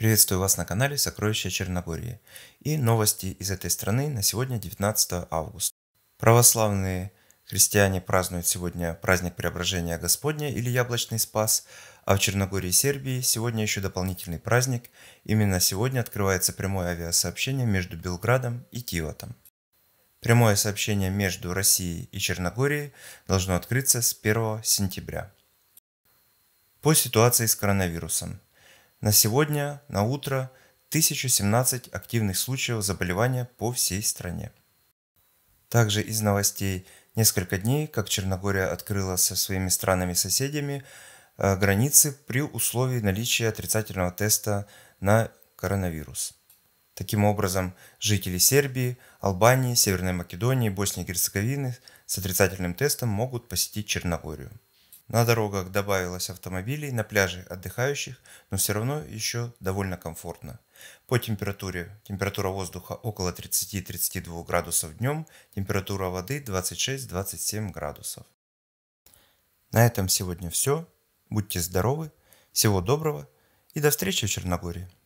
Приветствую вас на канале Сокровища Черногории и новости из этой страны на сегодня 19 августа. Православные христиане празднуют сегодня праздник Преображения Господня или Яблочный Спас, а в Черногории и Сербии сегодня еще дополнительный праздник. Именно сегодня открывается прямое авиасообщение между Белградом и Киотом. Прямое сообщение между Россией и Черногорией должно открыться с 1 сентября. По ситуации с коронавирусом. На сегодня, на утро, 1017 активных случаев заболевания по всей стране. Также из новостей несколько дней, как Черногория открыла со своими странами-соседями э, границы при условии наличия отрицательного теста на коронавирус. Таким образом, жители Сербии, Албании, Северной Македонии, Боснии и Герцеговины с отрицательным тестом могут посетить Черногорию. На дорогах добавилось автомобилей, на пляже отдыхающих, но все равно еще довольно комфортно. По температуре температура воздуха около 30-32 градусов днем, температура воды 26-27 градусов. На этом сегодня все. Будьте здоровы, всего доброго и до встречи в Черногории.